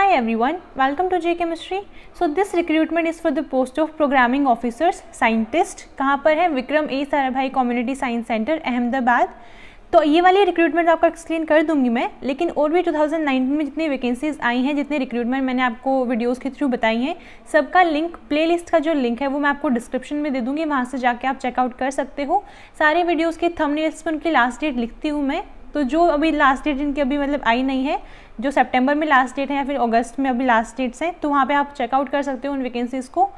Hi everyone, welcome to J Chemistry. So this recruitment is for the post of programming officers, scientist. कहाँ पर है विक्रम ए भाई community science centre Ahmedabad तो ये वाली रिक्रूटमेंट आपको एक्सप्लेन कर दूंगी मैं लेकिन और भी 2019 में जितनी वैकेंसीज आई हैं जितने रिक्रूटमेंट मैंने आपको वीडियोस के थ्रू बताई हैं सबका लिंक प्लेलिस्ट का जो लिंक है वो मैं आपको डिस्क्रिप्शन में दे दूंगी वहाँ से जाके आप चेकआउट कर सकते हो सारे वीडियोस के थंबनेल्स पर उनकी लास्ट डेट लिखती हूँ मैं तो जो अभी लास्ट डेट इनकी अभी मतलब आई नहीं है जो सितंबर में लास्ट डेट है या फिर अगस्त में अभी लास्ट डेट्स हैं तो वहाँ पे आप चेकआउट कर सकते हो उन वैकेंसीज़ को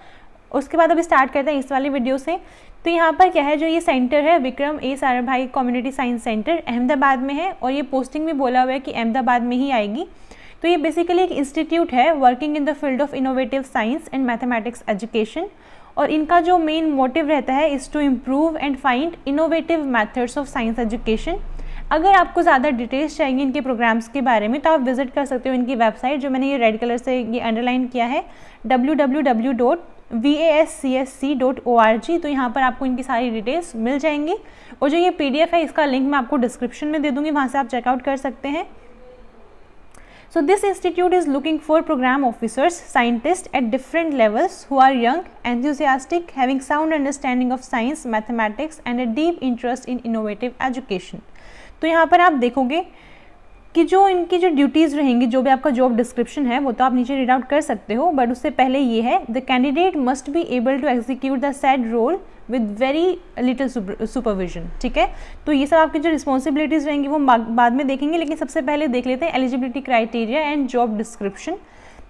उसके बाद अभी स्टार्ट करते हैं इस वाली वीडियो से तो यहाँ पर क्या है जो ये सेंटर है विक्रम ए भाई कम्युनिटी साइंस सेंटर अहमदाबाद में है और ये पोस्टिंग भी बोला हुआ है कि अहमदाबाद में ही आएगी तो ये बेसिकली एक इंस्टीट्यूट है working in the field of innovative science and mathematics education और इनका जो मेन मोटिव रहता है is to improve and find innovative methods of science education अगर आपको ज़्यादा डिटेल्स चाहिए इनके प्रोग्राम्स के बारे में तो आप विजिट कर सकते हो इनकी वेबसाइट जो मैंने ये रेड कलर से ये अंडरलाइन किया है डब्ल्यू तो यहाँ पर आपको इनकी सारी डिटेल्स मिल जाएंगी और जो ये पी है इसका लिंक मैं आपको डिस्क्रिप्शन में दे दूँगी वहाँ से आप चेकआउट कर सकते हैं So this institute is looking for program officers, scientists at different levels who are young, enthusiastic, having sound understanding of science, mathematics and a deep interest in innovative education. तो यहाँ पर आप देखोगे कि जो इनकी जो ड्यूटीज़ रहेंगी जो भी आपका जॉब डिस्क्रिप्शन है वो तो आप नीचे रीड आउट कर सकते हो बट उससे पहले ये है the candidate must be able to execute the said role with very little supervision ठीक है तो ये सब आपकी जो रिस्पॉन्सिबिलिटीज़ रहेंगी वो बाद में देखेंगे लेकिन सबसे पहले देख लेते हैं eligibility criteria and job description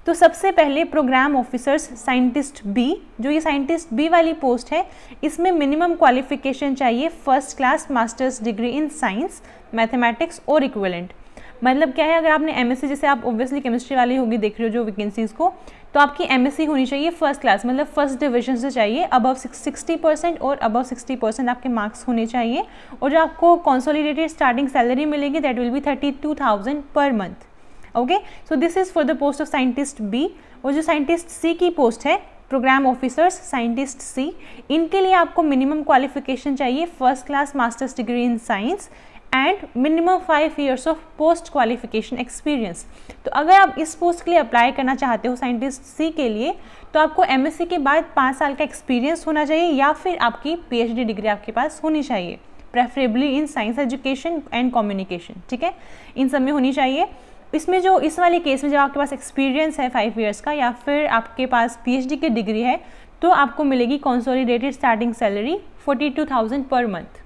तो सबसे पहले प्रोग्राम ऑफिसर्स साइंटिस्ट बी जो ये साइंटिस्ट बी वाली पोस्ट है इसमें मिनिमम क्वालिफिकेशन चाहिए first class masters degree in science mathematics और इक्वलेंट मतलब क्या है अगर आपने एम जैसे आप ऑब्वियसली केमिस्ट्री वाली होगी देख रहे हो जो वैकेंसीज़ को तो आपकी एम होनी चाहिए फर्स्ट क्लास मतलब फर्स्ट डिविजन से चाहिए अबव सिक्सटी परसेंट और अबव सिक्सटी परसेंट आपके मार्क्स होने चाहिए और जो आपको कॉन्सोलीटेड स्टार्टिंग सैलरी मिलेगी दैट विल भी thirty two thousand per month okay so this is for the post of scientist B और जो साइंटिस्ट सी की पोस्ट है प्रोग्राम ऑफिसर्स साइंटिस्ट सी इनके लिए आपको मिनिमम क्वालिफिकेशन चाहिए first class masters degree in science and minimum five years of post qualification experience तो अगर आप इस पोस्ट के लिए अप्लाई करना चाहते हो साइंटिस्ट सी के लिए तो आपको एमएससी के बाद पाँच साल का एक्सपीरियंस होना चाहिए या फिर आपकी पी डिग्री आपके पास होनी चाहिए preferably in science education and communication ठीक है इन सब में होनी चाहिए इसमें जो इस वाले केस में जब आपके पास एक्सपीरियंस है फाइव ईयर्स का या फिर आपके पास पीएचडी की डिग्री है तो आपको मिलेगी consolidated starting salary forty two thousand per month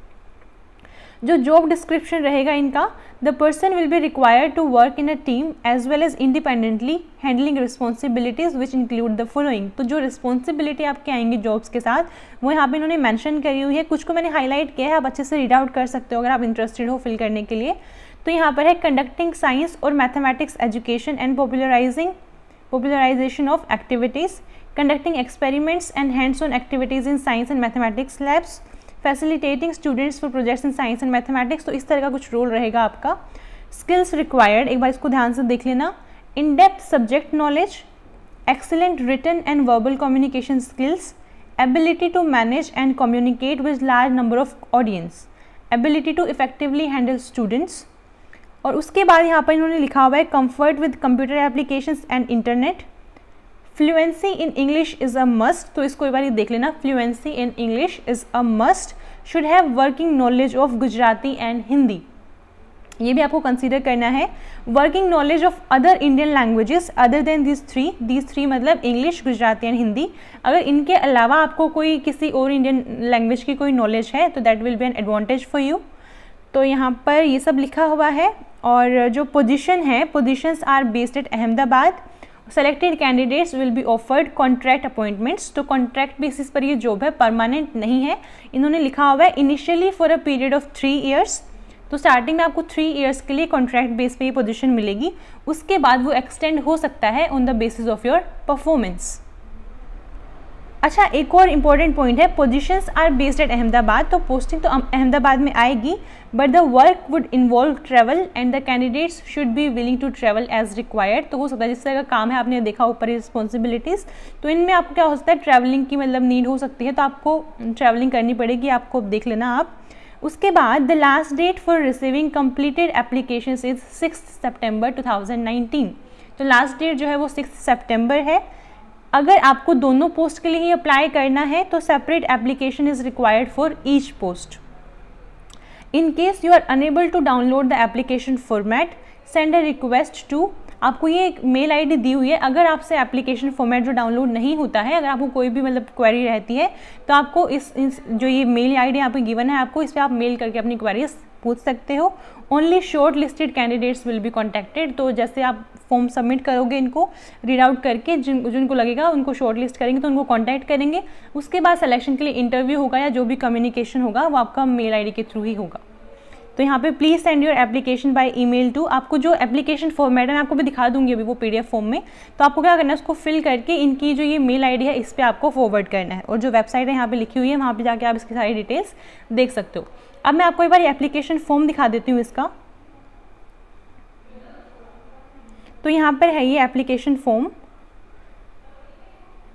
जो जॉब डिस्क्रिप्शन रहेगा इनका the person will be required to work in a team as well as independently handling responsibilities which include the following तो जो responsibility आपके आएंगी jobs के साथ वो यहाँ पे इन्होंने मेंशन करी हुई है कुछ को मैंने हाईलाइट किया है आप अच्छे से रीड आउट कर सकते हो अगर आप इंटरेस्टेड हो फिल करने के लिए तो यहाँ पर है कंडक्टिंग साइंस और mathematics education and popularising popularisation of activities conducting experiments and hands on activities in science and mathematics labs facilitating students for projects in science and mathematics तो इस तरह का कुछ रोल रहेगा आपका स्किल्स रिक्वायर्ड एक बार इसको ध्यान से देख लेना in depth subject knowledge excellent written and verbal communication skills ability to manage and communicate with large number of audience ability to effectively handle students और उसके बाद यहाँ पर इन्होंने लिखा हुआ है comfort with computer application and internet fluency in English is a must तो इसको एक बार ये देख लेना fluency in English is a must should have working knowledge of Gujarati and Hindi ये भी आपको कंसीडर करना है working knowledge of other Indian languages other than this three this three मतलब इंग्लिश गुजराती एंड हिंदी अगर इनके अलावा आपको कोई किसी और इंडियन लैंग्वेज की कोई नॉलेज है तो that will be an advantage for you तो यहाँ पर ये सब लिखा हुआ है और जो पोजीशन है positions are based at Ahmedabad selected candidates will be offered contract appointments तो कॉन्ट्रैक्ट बेसिस पर ये जॉब है परमानेंट नहीं है इन्होंने लिखा हुआ है initially for a period of three years तो स्टार्टिंग में आपको थ्री ईयर्स के लिए कॉन्ट्रैक्ट बेस पे ये पोजिशन मिलेगी उसके बाद वो एक्सटेंड हो सकता है on the basis of your performance अच्छा एक और इम्पॉर्टेंट पॉइंट है positions are based at Ahmedabad तो पोस्टिंग तो अहमदाबाद में आएगी but the work would involve travel and the candidates should be willing to travel as required तो हो सकता है जिस तरह का काम है आपने देखा ऊपर रिस्पॉन्सिबिलिटीज़ तो इनमें आपको क्या हो सकता है ट्रैवलिंग की मतलब नीड हो सकती है तो आपको ट्रैवलिंग करनी पड़ेगी आपको देख लेना आप उसके बाद the last date for receiving completed application is six September two तो लास्ट डेट जो है वो सिक्स सेप्टेम्बर है अगर आपको दोनों पोस्ट के लिए ही अप्लाई करना है तो separate application is required for each post in case you are unable to download the application format send a request to आपको ये एक मेल आईडी दी हुई है अगर आपसे एप्लीकेशन फॉर्मेट जो डाउनलोड नहीं होता है अगर आपको कोई भी मतलब क्वेरी रहती है तो आपको इस, इस जो ये मेल आईडी डी यहाँ पर गिवन है आपको इस पर आप मेल करके अपनी क्वेरीज पूछ सकते हो only shortlisted candidates will be contacted तो जैसे आप फॉर्म सबमिट करोगे इनको रीड आउट करके जिन जिनको लगेगा उनको शॉर्ट लिस्ट करेंगे तो उनको कॉन्टैक्ट करेंगे उसके बाद सिलेक्शन के लिए इंटरव्यू होगा या जो भी कम्युनिकेशन होगा वो आपका मेल डी के थ्रू ही होगा तो यहाँ पे please send your application by email to आपको जो एप्लीकेशन फॉर्मेट है मैं आपको भी दिखा दूंगी अभी वो पीडीएफ फॉर्म में तो आपको क्या करना है उसको फिल करके इनकी जो ये मेल आईडी है इस पर आपको फॉरवर्ड करना है और जो वेबसाइट है यहाँ पे लिखी हुई है वहाँ पे जाके आप इसकी सारी डिटेल्स देख सकते हो अब मैं आपको एक बार एप्लीकेशन फॉर्म दिखा देती हूँ इसका तो यहाँ पर है ये application form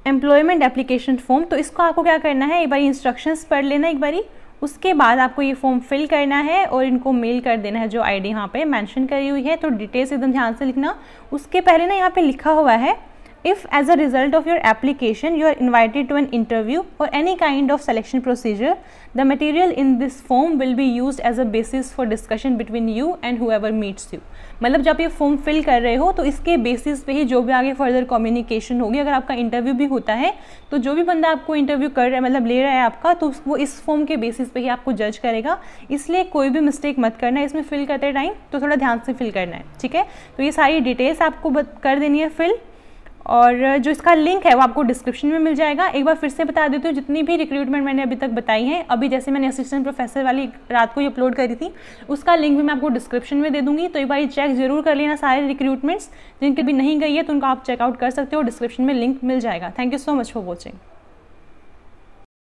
employment application form तो इसको आपको क्या करना है एक बार इंस्ट्रक्शंस पढ़ लेना एक बारी उसके बाद आपको ये फॉर्म फिल करना है और इनको मेल कर देना है जो आईडी डी यहाँ पर मैंशन करी हुई है तो डिटेल्स एकदम ध्यान से लिखना उसके पहले ना यहाँ पे लिखा हुआ है if as a result of your application you are invited to an interview और any kind of selection procedure the the in this form will be use as a basis for discussion between you and whoever meets you मतलब जब ये form fill कर रहे हो तो इसके basis पे ही जो भी आगे फर्दर कम्युनिकेशन होगी अगर आपका इंटरव्यू भी होता है तो जो भी बंदा आपको इंटरव्यू कर रहा है मतलब ले रहा है आपका तो वो इस फॉर्म के बेसिस पे ही आपको जज करेगा इसलिए कोई भी मिस्टेक मत करना है इसमें फिल करते टाइम तो थोड़ा ध्यान से फिल करना है ठीक है तो ये सारी डिटेल्स आपको कर देनी है फिल और जो इसका लिंक है वो आपको डिस्क्रिप्शन में मिल जाएगा एक बार फिर से बता देती हूँ जितनी भी रिक्रूटमेंट मैंने अभी तक बताई है अभी जैसे मैंने असिस्टेंट प्रोफेसर वाली रात को ही अपलोड करी थी उसका लिंक भी मैं आपको डिस्क्रिप्शन में दे दूँगी तो एक बार ये चेक जरूर कर लेना सारे रिक्रूटमेंट्स जिनके भी नहीं गई है तो उनको आप चेकआउट कर सकते हो डिस्क्रिप्शन में लिंक मिल जाएगा thank you so much for watching